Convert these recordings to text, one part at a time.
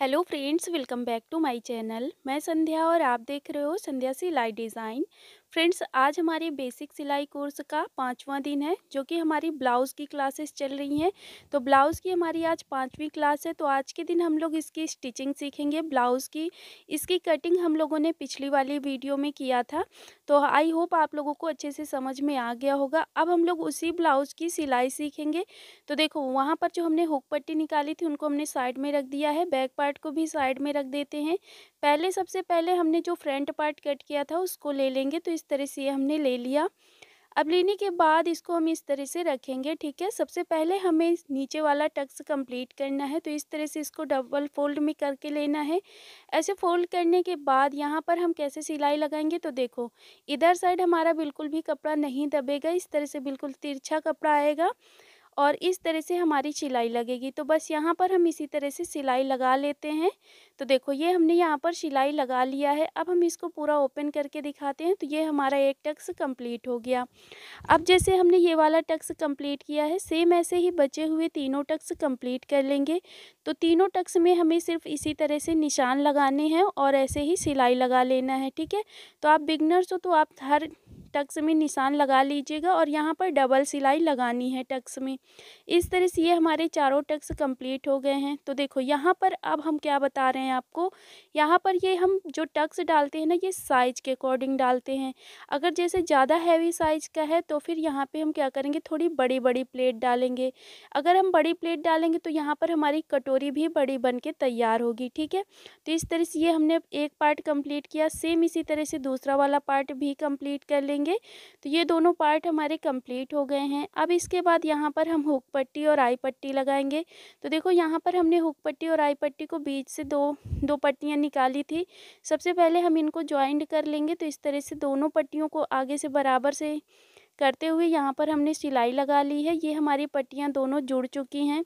hello friends welcome back to my channel मैं संध्या और आप देख रहे हो संध्या सिलाई डिज़ाइन फ्रेंड्स आज हमारे बेसिक सिलाई कोर्स का पाँचवा दिन है जो कि हमारी ब्लाउज़ की क्लासेस चल रही हैं तो ब्लाउज़ की हमारी आज पाँचवीं क्लास है तो आज के दिन हम लोग इसकी स्टिचिंग सीखेंगे ब्लाउज़ की इसकी कटिंग हम लोगों ने पिछली वाली वीडियो में किया था तो आई होप आप लोगों को अच्छे से समझ में आ गया होगा अब हम लोग उसी ब्लाउज़ की सिलाई सीखेंगे तो देखो वहाँ पर जो हमने हुक पट्टी निकाली थी उनको हमने साइड में रख दिया है बैक पार्ट को भी साइड में रख देते हैं पहले सबसे पहले हमने जो फ्रंट पार्ट कट किया था उसको ले लेंगे तो इस तरह से ये हमने ले लिया अब लेने के बाद इसको हम इस तरह से रखेंगे ठीक है सबसे पहले हमें नीचे वाला टक्स कंप्लीट करना है तो इस तरह से इसको डबल फोल्ड में करके लेना है ऐसे फोल्ड करने के बाद यहाँ पर हम कैसे सिलाई लगाएंगे तो देखो इधर साइड हमारा बिल्कुल भी कपड़ा नहीं दबेगा इस तरह से बिल्कुल तिरछा कपड़ा आएगा और इस तरह से हमारी सिलाई लगेगी तो बस यहाँ पर हम इसी तरह से सिलाई लगा लेते हैं तो देखो ये हमने यहाँ पर सिलाई लगा लिया है अब हम इसको पूरा ओपन करके दिखाते हैं तो ये हमारा एक टक्स कंप्लीट हो गया अब जैसे हमने ये वाला टक्स कंप्लीट किया है सेम ऐसे ही बचे हुए तीनों टक्स कंप्लीट कर लेंगे तो तीनों टक्स में हमें सिर्फ इसी तरह से निशान लगाने हैं और ऐसे ही सिलाई लगा लेना है ठीक है तो आप बिगनर्स हो तो आप हर टक्स में निशान लगा लीजिएगा और यहाँ पर डबल सिलाई लगानी है टक्स में इस तरह से ये हमारे चारों टक्स कंप्लीट हो गए हैं तो देखो यहाँ पर अब हम क्या बता रहे हैं आपको यहाँ पर ये हम जो टक्स डालते हैं ना ये साइज के अकॉर्डिंग डालते हैं अगर जैसे ज़्यादा हैवी साइज का है तो फिर यहाँ पर हम क्या करेंगे थोड़ी बड़ी बड़ी प्लेट डालेंगे अगर हम बड़ी प्लेट डालेंगे तो यहाँ पर हमारी कटोरी भी बड़ी बन के तैयार होगी ठीक है तो इस तरह से ये हमने एक पार्ट कम्प्लीट किया सेम इसी तरह से दूसरा वाला पार्ट भी कम्प्लीट कर लेंगे करेंगे तो ये दोनों पार्ट हमारे कंप्लीट हो गए हैं अब इसके बाद यहाँ पर हम हुक पट्टी और आई पट्टी लगाएंगे तो देखो यहाँ पर हमने हुक पट्टी और आई पट्टी को बीच से दो दो पट्टियाँ निकाली थी सबसे पहले हम इनको ज्वाइंट कर लेंगे तो इस तरह से दोनों पट्टियों को आगे से बराबर से करते हुए यहाँ पर हमने सिलाई लगा ली है ये हमारी पट्टियाँ दोनों जुड़ चुकी हैं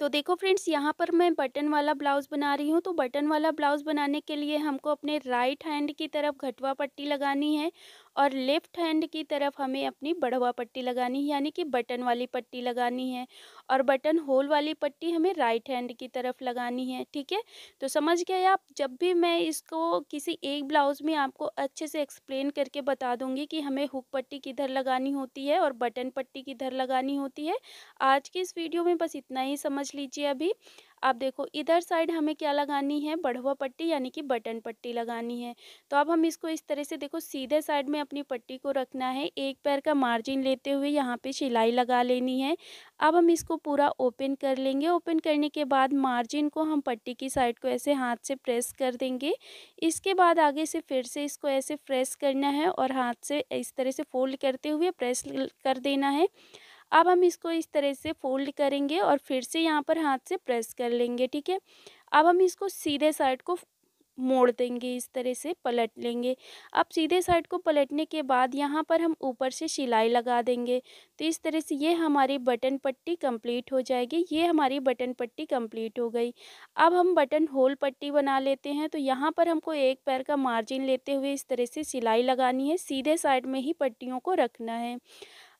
तो देखो फ्रेंड्स यहाँ पर मैं बटन वाला ब्लाउज़ बना रही हूँ तो बटन वाला ब्लाउज़ बनाने के लिए हमको अपने राइट हैंड की तरफ घटवा पट्टी लगानी है और लेफ्ट हैंड की तरफ हमें अपनी बढ़वा पट्टी लगानी है यानी कि बटन वाली पट्टी लगानी है और बटन होल वाली पट्टी हमें राइट हैंड की तरफ लगानी है ठीक है तो समझ गए आप जब भी मैं इसको किसी एक ब्लाउज़ में आपको अच्छे से एक्सप्लेन करके बता दूँगी कि हमें हुक पट्टी किधर लगानी होती है और बटन पट्टी किधर लगानी होती है आज की इस वीडियो में बस इतना ही समझ लीजिए अभी आप देखो इधर साइड हमें क्या लगानी है बढ़वा पट्टी यानी कि बटन पट्टी लगानी है तो अब हम इसको इस तरह से देखो सीधे साइड में अपनी पट्टी को रखना है एक पैर का मार्जिन लेते हुए यहाँ पे सिलाई लगा लेनी है अब हम इसको पूरा ओपन कर लेंगे ओपन करने के बाद मार्जिन को हम पट्टी की साइड को ऐसे हाथ से प्रेस कर देंगे इसके बाद आगे से फिर से इसको ऐसे प्रेस करना है और हाथ से इस तरह से फोल्ड करते हुए प्रेस कर देना है अब हम इसको इस तरह से फोल्ड करेंगे और फिर से यहाँ पर हाथ से प्रेस कर लेंगे ठीक है अब हम इसको सीधे साइड को मोड़ देंगे इस तरह से पलट लेंगे अब सीधे साइड को पलटने के बाद यहाँ पर हम ऊपर से सिलाई लगा देंगे तो इस तरह से ये हमारी बटन पट्टी कंप्लीट हो जाएगी ये हमारी बटन पट्टी कंप्लीट हो गई अब हम बटन होल पट्टी बना लेते हैं तो यहाँ पर हमको एक पैर का मार्जिन लेते हुए इस तरह से सिलाई लगानी है सीधे साइड में ही पट्टियों को रखना है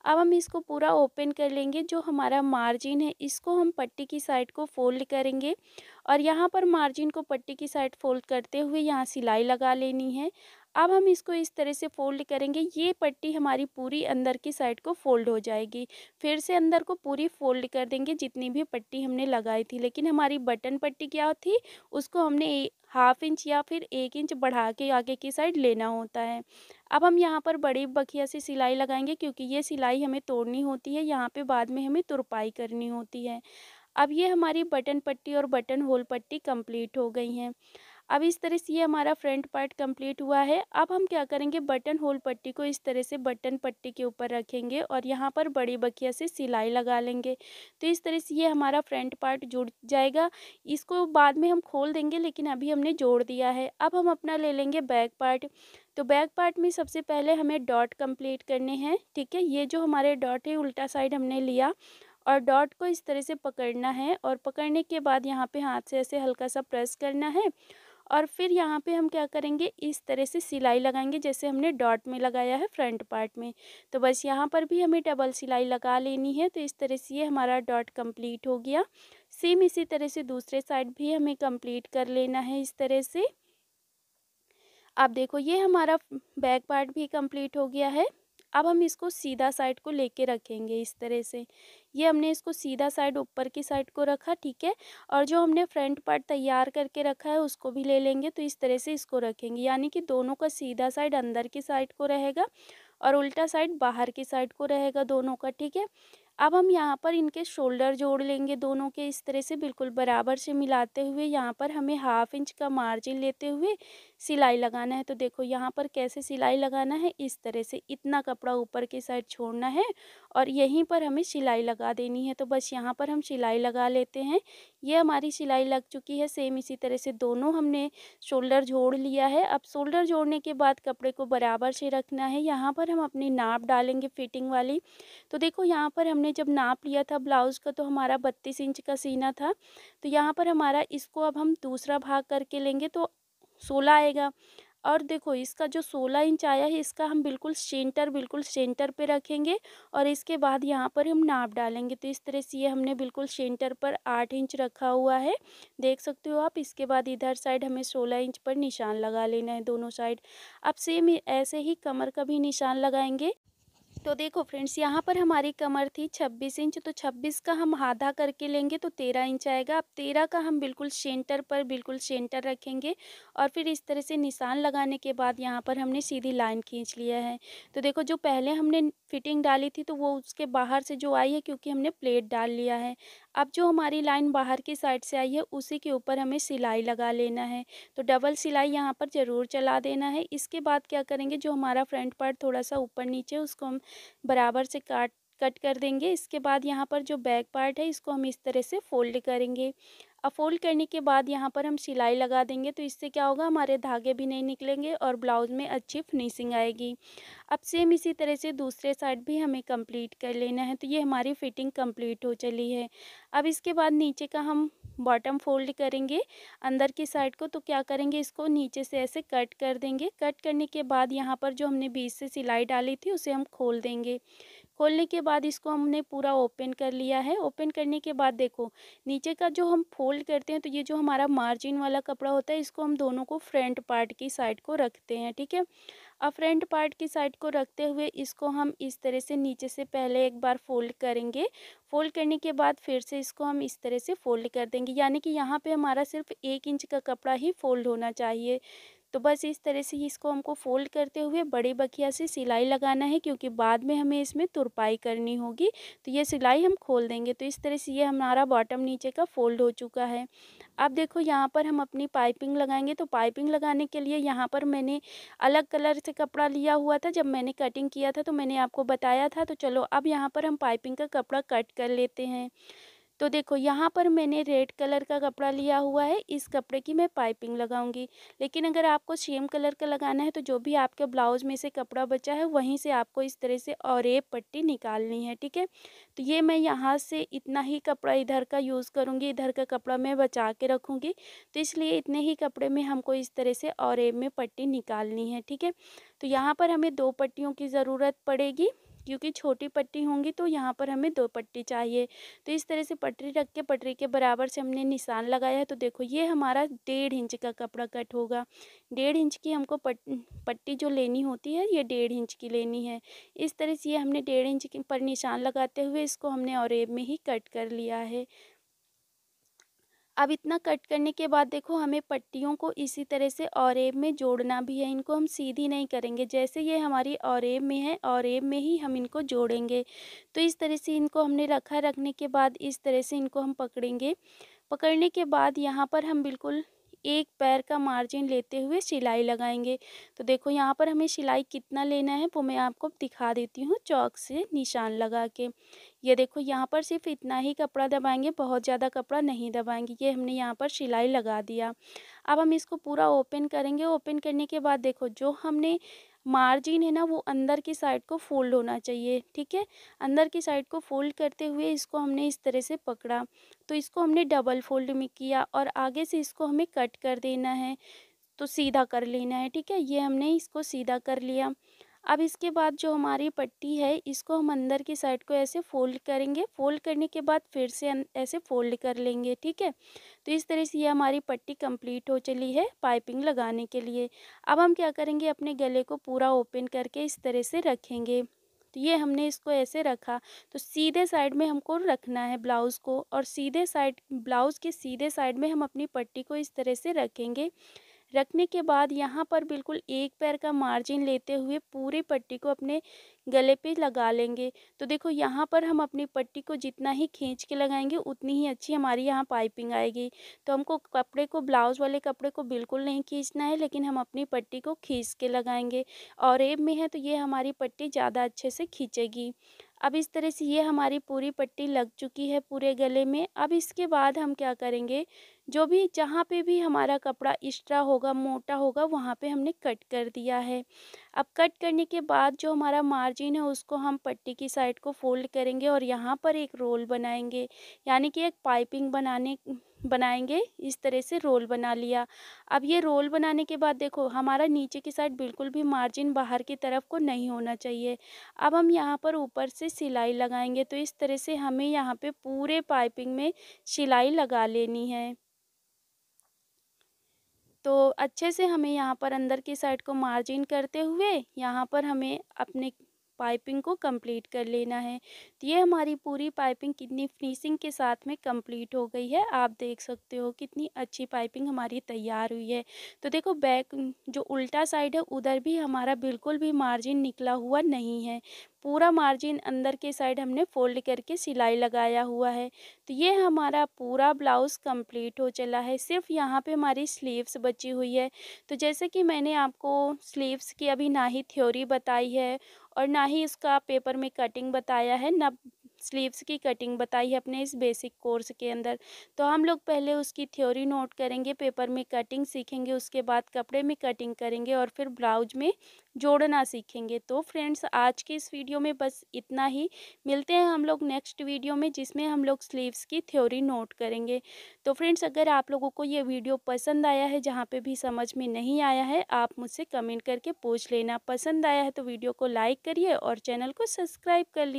अब हम इसको पूरा ओपन कर लेंगे जो हमारा मार्जिन है इसको हम पट्टी की साइड को फोल्ड करेंगे और यहाँ पर मार्जिन को पट्टी की साइड फोल्ड करते हुए यहाँ सिलाई लगा लेनी है अब हम इसको इस तरह से फोल्ड करेंगे ये पट्टी हमारी पूरी अंदर की साइड को फोल्ड हो जाएगी फिर से अंदर को पूरी फोल्ड कर देंगे जितनी भी पट्टी हमने लगाई थी लेकिन हमारी बटन पट्टी क्या थी उसको हमने हाफ इंच या फिर एक इंच बढ़ा के आगे की साइड लेना होता है अब हम यहाँ पर बड़ी बखिया से सिलाई लगाएंगे क्योंकि ये सिलाई हमें तोड़नी होती है यहाँ पे बाद में हमें तुरपाई करनी होती है अब ये हमारी बटन पट्टी और बटन होल पट्टी कंप्लीट हो गई हैं अब इस तरह से ये हमारा फ्रंट पार्ट कंप्लीट हुआ है अब हम क्या करेंगे बटन होल पट्टी को इस तरह से बटन पट्टी के ऊपर रखेंगे और यहाँ पर बड़ी बखिया से सिलाई लगा लेंगे तो इस तरह से ये हमारा फ्रंट पार्ट जुड़ जाएगा इसको बाद में हम खोल देंगे लेकिन अभी हमने जोड़ दिया है अब हम अपना ले लेंगे बैक पार्ट तो बैक पार्ट में सबसे पहले हमें डॉट कम्प्लीट करने हैं ठीक है ये जो हमारे डॉट है उल्टा साइड हमने लिया और डॉट को इस तरह से पकड़ना है और पकड़ने के बाद यहाँ पे हाथ से ऐसे हल्का सा प्रेस करना है और फिर यहाँ पे हम क्या करेंगे इस तरह से सिलाई लगाएंगे जैसे हमने डॉट में लगाया है फ्रंट पार्ट में तो बस यहाँ पर भी हमें डबल सिलाई लगा लेनी है तो इस तरह से ये हमारा डॉट कंप्लीट हो गया सेम इसी तरह से दूसरे साइड भी हमें कंप्लीट कर लेना है इस तरह से आप देखो ये हमारा बैक पार्ट भी कम्प्लीट हो गया है अब हम इसको सीधा साइड को लेके रखेंगे इस तरह से ये हमने इसको सीधा साइड ऊपर की साइड को रखा ठीक है और जो हमने फ्रंट पार्ट तैयार करके रखा है उसको भी ले लेंगे तो इस तरह से इसको रखेंगे यानी कि दोनों का सीधा साइड अंदर की साइड को रहेगा और उल्टा साइड बाहर की साइड को रहेगा दोनों का ठीक है अब हम यहाँ पर इनके शोल्डर जोड़ लेंगे दोनों के इस तरह से बिल्कुल बराबर से मिलाते हुए यहाँ पर हमें हाफ इंच का मार्जिन लेते हुए सिलाई लगाना है तो देखो यहाँ पर कैसे सिलाई लगाना है इस तरह से इतना कपड़ा ऊपर की साइड छोड़ना है और यहीं पर हमें सिलाई लगा देनी है तो बस यहाँ पर हम सिलाई लगा लेते हैं ये हमारी सिलाई लग चुकी है सेम इसी तरह से दोनों हमने शोल्डर जोड़ लिया है अब शोल्डर जोड़ने के बाद कपड़े को बराबर से रखना है यहाँ पर हम अपनी नाप डालेंगे फिटिंग वाली तो देखो यहाँ पर हमने हमने जब नाप लिया था ब्लाउज़ का तो हमारा बत्तीस इंच का सीना था तो यहाँ पर हमारा इसको अब हम दूसरा भाग करके लेंगे तो सोलह आएगा और देखो इसका जो सोलह इंच आया है इसका हम बिल्कुल सेंटर बिल्कुल सेंटर पे रखेंगे और इसके बाद यहाँ पर हम नाप डालेंगे तो इस तरह से ये हमने बिल्कुल सेंटर पर आठ इंच रखा हुआ है देख सकते हो आप इसके बाद इधर साइड हमें सोलह इंच पर निशान लगा लेना है दोनों साइड अब सेम ऐसे ही कमर का भी निशान लगाएंगे तो देखो फ्रेंड्स यहाँ पर हमारी कमर थी 26 इंच तो 26 का हम आधा करके लेंगे तो 13 इंच आएगा अब 13 का हम बिल्कुल सेंटर पर बिल्कुल सेंटर रखेंगे और फिर इस तरह से निशान लगाने के बाद यहाँ पर हमने सीधी लाइन खींच लिया है तो देखो जो पहले हमने फिटिंग डाली थी तो वो उसके बाहर से जो आई है क्योंकि हमने प्लेट डाल लिया है अब जो हमारी लाइन बाहर की साइड से आई है उसी के ऊपर हमें सिलाई लगा लेना है तो डबल सिलाई यहाँ पर ज़रूर चला देना है इसके बाद क्या करेंगे जो हमारा फ्रंट पार्ट थोड़ा सा ऊपर नीचे उसको हम बराबर से काट कट कर देंगे इसके बाद यहाँ पर जो बैक पार्ट है इसको हम इस तरह से फोल्ड करेंगे अब फोल्ड करने के बाद यहाँ पर हम सिलाई लगा देंगे तो इससे क्या होगा हमारे धागे भी नहीं निकलेंगे और ब्लाउज़ में अच्छी फिनिशिंग आएगी अब सेम इसी तरह से दूसरे साइड भी हमें कंप्लीट कर लेना है तो ये हमारी फिटिंग कंप्लीट हो चली है अब इसके बाद नीचे का हम बॉटम फोल्ड करेंगे अंदर की साइड को तो क्या करेंगे इसको नीचे से ऐसे कट कर देंगे कट करने के बाद यहाँ पर जो हमने बीच से सिलाई डाली थी उसे हम खोल देंगे खोलने के बाद इसको हमने पूरा ओपन कर लिया है ओपन करने के बाद देखो नीचे का जो हम फोल्ड करते हैं तो ये जो हमारा मार्जिन वाला कपड़ा होता है इसको हम दोनों को फ्रंट पार्ट की साइड को रखते हैं ठीक है अब फ्रंट पार्ट की साइड को रखते हुए इसको हम इस तरह से नीचे से पहले एक बार फोल्ड करेंगे फोल्ड करने के बाद फिर से इसको हम इस तरह से फोल्ड कर देंगे यानी कि यहाँ पर हमारा सिर्फ एक इंच का कपड़ा ही फोल्ड होना चाहिए तो बस इस तरह से ही इसको हमको फोल्ड करते हुए बड़े बखिया से सिलाई लगाना है क्योंकि बाद में हमें इसमें तुरपाई करनी होगी तो ये सिलाई हम खोल देंगे तो इस तरह से ये हमारा बॉटम नीचे का फोल्ड हो चुका है अब देखो यहाँ पर हम अपनी पाइपिंग लगाएंगे तो पाइपिंग लगाने के लिए यहाँ पर मैंने अलग कलर से कपड़ा लिया हुआ था जब मैंने कटिंग किया था तो मैंने आपको बताया था तो चलो अब यहाँ पर हम पाइपिंग का कपड़ा कट कर लेते हैं तो देखो यहाँ पर मैंने रेड कलर का कपड़ा लिया हुआ है इस कपड़े की मैं पाइपिंग लगाऊंगी लेकिन अगर आपको सेम कलर का लगाना है तो जो भी आपके ब्लाउज में से कपड़ा बचा है वहीं से आपको इस तरह से और ये पट्टी निकालनी है ठीक है तो ये मैं यहाँ से इतना ही कपड़ा इधर का यूज़ करूँगी इधर का कपड़ा मैं बचा के रखूँगी तो इसलिए इतने ही कपड़े में हमको इस तरह से और में पट्टी निकालनी है ठीक है तो यहाँ पर हमें दो पट्टियों की ज़रूरत पड़ेगी क्योंकि छोटी पट्टी होंगी तो यहाँ पर हमें दो पट्टी चाहिए तो इस तरह से पटरी रख के पटरी के बराबर से हमने निशान लगाया है तो देखो ये हमारा डेढ़ इंच का कपड़ा कट होगा डेढ़ इंच की हमको पट पट्टी जो लेनी होती है ये डेढ़ इंच की लेनी है इस तरह से ये हमने डेढ़ इंच पर निशान लगाते हुए इसको हमने और में ही कट कर लिया है अब इतना कट करने के बाद देखो हमें पट्टियों को इसी तरह से औरब में जोड़ना भी है इनको हम सीधी नहीं करेंगे जैसे ये हमारी औरब में है औरब में ही हम इनको जोड़ेंगे तो इस तरह से इनको हमने रखा रखने के बाद इस तरह से इनको हम पकड़ेंगे पकड़ने के बाद यहाँ पर हम बिल्कुल एक पैर का मार्जिन लेते हुए सिलाई लगाएंगे तो देखो यहाँ पर हमें सिलाई कितना लेना है वो मैं आपको दिखा देती हूँ चौक से निशान लगा के ये देखो यहाँ पर सिर्फ इतना ही कपड़ा दबाएंगे बहुत ज़्यादा कपड़ा नहीं दबाएंगे ये हमने यहाँ पर सिलाई लगा दिया अब हम इसको पूरा ओपन करेंगे ओपन करने के बाद देखो जो हमने मार्जिन है ना वो अंदर की साइड को फोल्ड होना चाहिए ठीक है अंदर की साइड को फोल्ड करते हुए इसको हमने इस तरह से पकड़ा तो इसको हमने डबल फोल्ड में किया और आगे से इसको हमें कट कर देना है तो सीधा कर लेना है ठीक है ये हमने इसको सीधा कर लिया अब इसके बाद जो हमारी पट्टी है इसको हम अंदर की साइड को ऐसे फोल्ड करेंगे फोल्ड करने के बाद फिर से ऐसे फोल्ड कर लेंगे ठीक है तो इस तरह से ये हमारी पट्टी कंप्लीट हो चली है पाइपिंग लगाने के लिए अब हम क्या करेंगे अपने गले को पूरा ओपन करके इस तरह से रखेंगे तो ये हमने इसको ऐसे रखा तो सीधे साइड में हमको रखना है ब्लाउज़ को और सीधे साइड ब्लाउज़ के सीधे साइड में हम अपनी पट्टी को इस तरह से रखेंगे रखने के बाद यहाँ पर बिल्कुल एक पैर का मार्जिन लेते हुए पूरी पट्टी को अपने गले पे लगा लेंगे तो देखो यहाँ पर हम अपनी पट्टी को जितना ही खींच के लगाएंगे उतनी ही अच्छी हमारी यहाँ पाइपिंग आएगी तो हमको कपड़े को ब्लाउज़ वाले कपड़े को बिल्कुल नहीं खींचना है लेकिन हम अपनी पट्टी को खींच के लगाएंगे और एब में है तो ये हमारी पट्टी ज़्यादा अच्छे से खींचेगी अब इस तरह से ये हमारी पूरी पट्टी लग चुकी है पूरे गले में अब इसके बाद हम क्या करेंगे जो भी जहाँ पे भी हमारा कपड़ा एक्स्ट्रा होगा मोटा होगा वहाँ पे हमने कट कर दिया है अब कट करने के बाद जो हमारा मार्जिन है उसको हम पट्टी की साइड को फोल्ड करेंगे और यहाँ पर एक रोल बनाएंगे यानी कि एक पाइपिंग बनाने बनाएंगे इस तरह से रोल बना लिया अब ये रोल बनाने के बाद देखो हमारा नीचे की साइड बिल्कुल भी मार्जिन बाहर की तरफ को नहीं होना चाहिए अब हम यहाँ पर ऊपर से सिलाई लगाएंगे तो इस तरह से हमें यहाँ पे पूरे पाइपिंग में सिलाई लगा लेनी है तो अच्छे से हमें यहाँ पर अंदर की साइड को मार्जिन करते हुए यहाँ पर हमें अपने पाइपिंग को कंप्लीट कर लेना है तो ये हमारी पूरी पाइपिंग कितनी फिनिशिंग के साथ में कंप्लीट हो गई है आप देख सकते हो कितनी अच्छी पाइपिंग हमारी तैयार हुई है तो देखो बैक जो उल्टा साइड है उधर भी हमारा बिल्कुल भी मार्जिन निकला हुआ नहीं है पूरा मार्जिन अंदर के साइड हमने फोल्ड करके सिलाई लगाया हुआ है तो ये हमारा पूरा ब्लाउज़ कंप्लीट हो चला है सिर्फ यहाँ पे हमारी स्लीव्स बची हुई है तो जैसे कि मैंने आपको स्लीव्स की अभी ना ही थ्योरी बताई है और ना ही इसका पेपर में कटिंग बताया है ना स्लीव्स की कटिंग बताई है अपने इस बेसिक कोर्स के अंदर तो हम लोग पहले उसकी थ्योरी नोट करेंगे पेपर में कटिंग सीखेंगे उसके बाद कपड़े में कटिंग करेंगे और फिर ब्लाउज में जोड़ना सीखेंगे तो फ्रेंड्स आज के इस वीडियो में बस इतना ही मिलते हैं हम लोग नेक्स्ट वीडियो में जिसमें हम लोग स्लीव्स की थ्योरी नोट करेंगे तो फ्रेंड्स अगर आप लोगों को ये वीडियो पसंद आया है जहाँ पर भी समझ में नहीं आया है आप मुझसे कमेंट करके पूछ लेना पसंद आया है तो वीडियो को लाइक करिए और चैनल को सब्सक्राइब कर लीजिए